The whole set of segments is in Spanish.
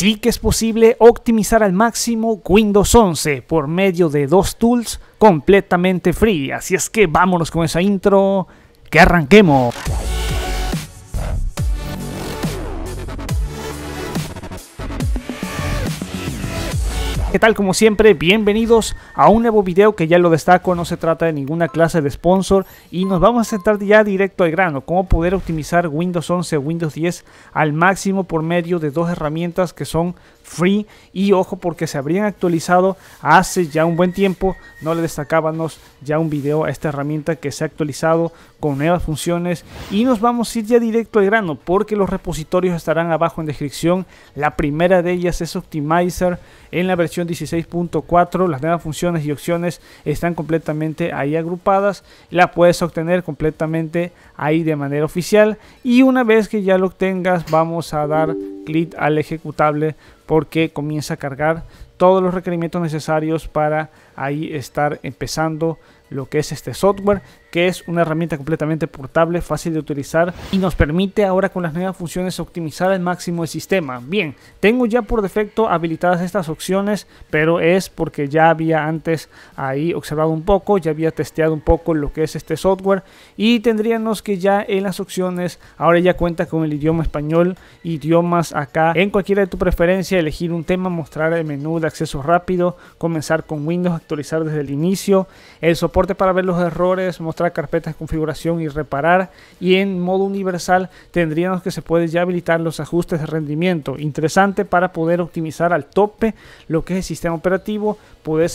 sí que es posible optimizar al máximo Windows 11 por medio de dos tools completamente free. Así es que vámonos con esa intro, que arranquemos. ¿Qué tal? Como siempre, bienvenidos a un nuevo video que ya lo destaco, no se trata de ninguna clase de sponsor y nos vamos a sentar ya directo al grano, cómo poder optimizar Windows 11 Windows 10 al máximo por medio de dos herramientas que son free y ojo porque se habrían actualizado hace ya un buen tiempo, no le destacábamos ya un video a esta herramienta que se ha actualizado con nuevas funciones y nos vamos a ir ya directo al grano porque los repositorios estarán abajo en descripción, la primera de ellas es Optimizer en la versión 16.4 las nuevas funciones y opciones están completamente ahí agrupadas la puedes obtener completamente ahí de manera oficial y una vez que ya lo tengas vamos a dar clic al ejecutable porque comienza a cargar todos los requerimientos necesarios para ahí estar empezando lo que es este software, que es una herramienta completamente portable, fácil de utilizar y nos permite ahora con las nuevas funciones optimizar al máximo el sistema. Bien, tengo ya por defecto habilitadas estas opciones, pero es porque ya había antes ahí observado un poco, ya había testeado un poco lo que es este software y tendríamos que ya en las opciones ahora ya cuenta con el idioma español, idiomas acá, en cualquiera de tu preferencia, elegir un tema, mostrar el menú de acceso rápido, comenzar con Windows, actualizar desde el inicio, el para ver los errores, mostrar carpetas de configuración y reparar. Y en modo universal tendríamos que se puede ya habilitar los ajustes de rendimiento. Interesante para poder optimizar al tope lo que es el sistema operativo, poder,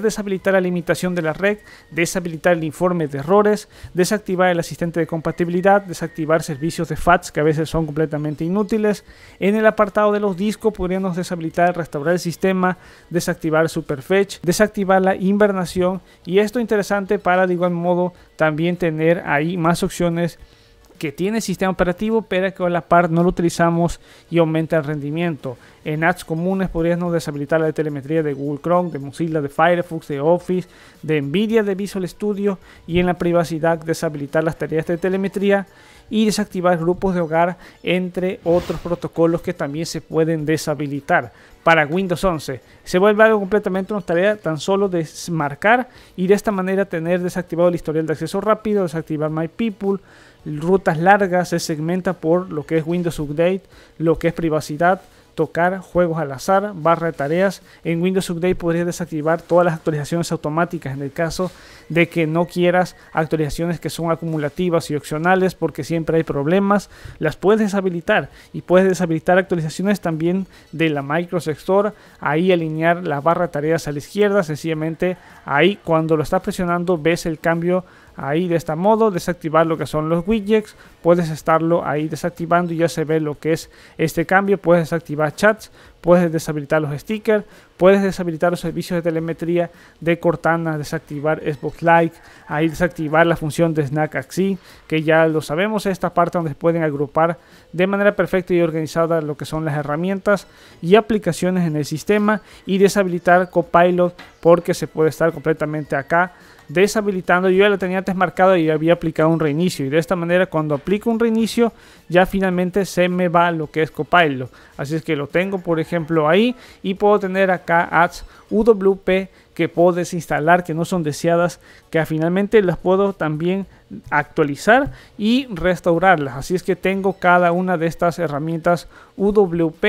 deshabilitar la limitación de la red, deshabilitar el informe de errores, desactivar el asistente de compatibilidad, desactivar servicios de FATS que a veces son completamente inútiles. En el apartado de los discos podríamos deshabilitar, restaurar el sistema, desactivar Superfetch, desactivar la invernación y esto es interesante para de igual modo también tener ahí más opciones que tiene el sistema operativo, pero que a la par no lo utilizamos y aumenta el rendimiento en apps comunes podríamos deshabilitar la telemetría de Google Chrome, de Mozilla, de Firefox, de Office, de Nvidia, de Visual Studio y en la privacidad deshabilitar las tareas de telemetría y desactivar grupos de hogar entre otros protocolos que también se pueden deshabilitar. Para Windows 11 se vuelve algo completamente una tarea tan solo desmarcar y de esta manera tener desactivado el historial de acceso rápido, desactivar My People, rutas largas, se segmenta por lo que es Windows Update, lo que es privacidad, tocar juegos al azar, barra de tareas. En Windows Update podrías desactivar todas las actualizaciones automáticas en el caso de que no quieras actualizaciones que son acumulativas y opcionales porque siempre hay problemas. Las puedes deshabilitar y puedes deshabilitar actualizaciones también de la Microsoft Store. Ahí alinear la barra de tareas a la izquierda. Sencillamente ahí cuando lo estás presionando ves el cambio Ahí de esta modo desactivar lo que son los widgets, puedes estarlo ahí desactivando y ya se ve lo que es este cambio, puedes desactivar chats, puedes deshabilitar los stickers, puedes deshabilitar los servicios de telemetría de Cortana, desactivar Xbox Live, ahí desactivar la función de Snack Axi, que ya lo sabemos, esta parte donde pueden agrupar de manera perfecta y organizada lo que son las herramientas y aplicaciones en el sistema y deshabilitar Copilot porque se puede estar completamente acá deshabilitando, yo ya lo tenía desmarcado marcado y había aplicado un reinicio y de esta manera cuando aplico un reinicio ya finalmente se me va lo que es Copilot así es que lo tengo por ejemplo ahí y puedo tener acá ads UWP que puedes instalar que no son deseadas que finalmente las puedo también actualizar y restaurarlas así es que tengo cada una de estas herramientas UWP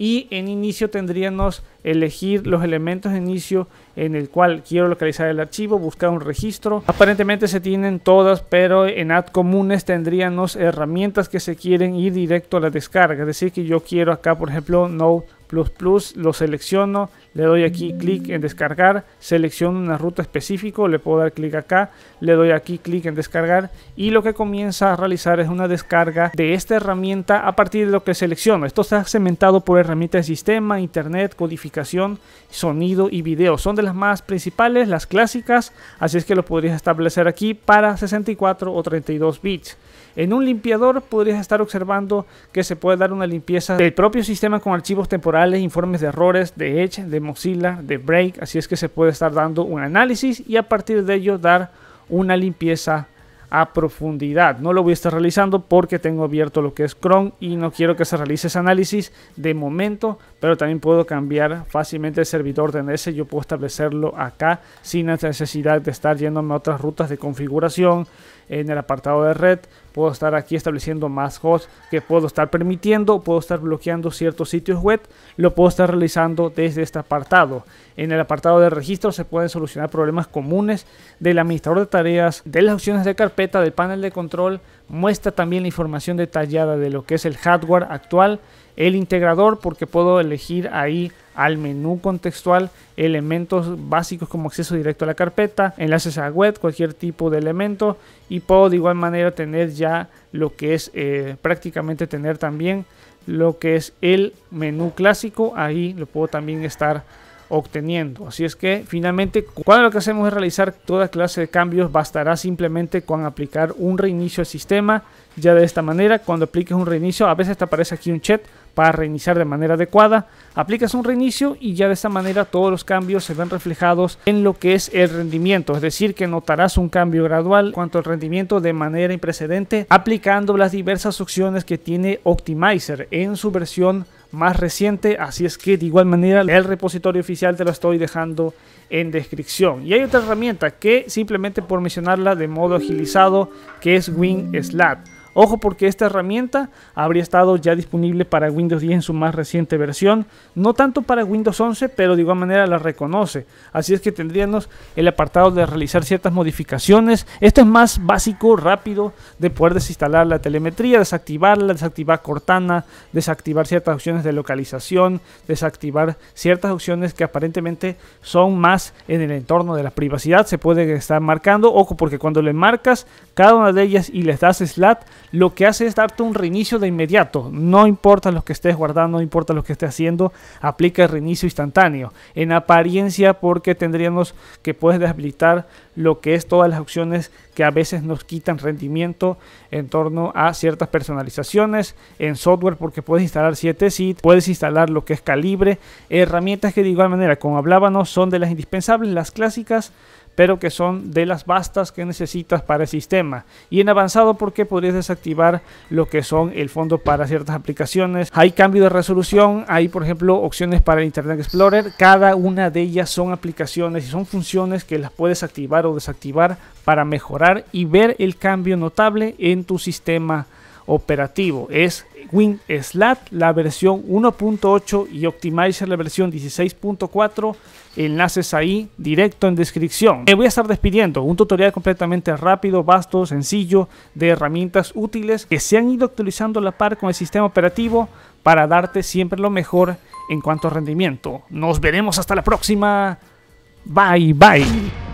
y en inicio tendríamos elegir los elementos de inicio en el cual quiero localizar el archivo, buscar un registro. Aparentemente se tienen todas, pero en ad comunes tendríamos herramientas que se quieren ir directo a la descarga. Es decir, que yo quiero acá, por ejemplo, no plus plus, lo selecciono, le doy aquí clic en descargar, selecciono una ruta específica, le puedo dar clic acá, le doy aquí clic en descargar y lo que comienza a realizar es una descarga de esta herramienta a partir de lo que selecciono. Esto está segmentado por herramientas de sistema, internet, codificación, sonido y video. Son de las más principales, las clásicas, así es que lo podrías establecer aquí para 64 o 32 bits. En un limpiador podrías estar observando que se puede dar una limpieza del propio sistema con archivos temporales, informes de errores, de Edge, de Mozilla, de Break, así es que se puede estar dando un análisis y a partir de ello dar una limpieza a profundidad. No lo voy a estar realizando porque tengo abierto lo que es Chrome y no quiero que se realice ese análisis de momento, pero también puedo cambiar fácilmente el servidor de NS. Yo puedo establecerlo acá sin necesidad de estar yéndome a otras rutas de configuración, en el apartado de red, puedo estar aquí estableciendo más hosts que puedo estar permitiendo, puedo estar bloqueando ciertos sitios web, lo puedo estar realizando desde este apartado. En el apartado de registro se pueden solucionar problemas comunes del administrador de tareas, de las opciones de carpeta, del panel de control, muestra también la información detallada de lo que es el hardware actual el integrador porque puedo elegir ahí al menú contextual elementos básicos como acceso directo a la carpeta, enlaces a web, cualquier tipo de elemento y puedo de igual manera tener ya lo que es eh, prácticamente tener también lo que es el menú clásico, ahí lo puedo también estar obteniendo. Así es que finalmente cuando lo que hacemos es realizar toda clase de cambios bastará simplemente con aplicar un reinicio al sistema. Ya de esta manera cuando apliques un reinicio a veces te aparece aquí un chat para reiniciar de manera adecuada. Aplicas un reinicio y ya de esta manera todos los cambios se ven reflejados en lo que es el rendimiento. Es decir que notarás un cambio gradual cuanto al rendimiento de manera imprecedente aplicando las diversas opciones que tiene Optimizer en su versión más reciente, así es que de igual manera el repositorio oficial te lo estoy dejando en descripción. Y hay otra herramienta que simplemente por mencionarla de modo agilizado que es WinSlat. Ojo porque esta herramienta habría estado ya disponible para Windows 10 en su más reciente versión, no tanto para Windows 11, pero de igual manera la reconoce. Así es que tendríamos el apartado de realizar ciertas modificaciones. Esto es más básico, rápido, de poder desinstalar la telemetría, desactivarla, desactivar Cortana, desactivar ciertas opciones de localización, desactivar ciertas opciones que aparentemente son más en el entorno de la privacidad. Se puede estar marcando, ojo porque cuando le marcas cada una de ellas y les das slat, lo que hace es darte un reinicio de inmediato. No importa lo que estés guardando, no importa lo que estés haciendo, aplica el reinicio instantáneo. En apariencia, porque tendríamos que puedes deshabilitar lo que es todas las opciones que a veces nos quitan rendimiento en torno a ciertas personalizaciones en software, porque puedes instalar 7 sit, puedes instalar lo que es calibre, herramientas que de igual manera, como hablábamos, son de las indispensables, las clásicas pero que son de las bastas que necesitas para el sistema. Y en avanzado porque podrías desactivar lo que son el fondo para ciertas aplicaciones. Hay cambio de resolución, hay por ejemplo opciones para Internet Explorer. Cada una de ellas son aplicaciones y son funciones que las puedes activar o desactivar para mejorar y ver el cambio notable en tu sistema operativo. Es WinSLAT la versión 1.8 y Optimizer la versión 16.4. Enlaces ahí directo en descripción. Me voy a estar despidiendo. Un tutorial completamente rápido, vasto, sencillo, de herramientas útiles que se han ido actualizando la par con el sistema operativo para darte siempre lo mejor en cuanto a rendimiento. Nos veremos hasta la próxima. Bye bye.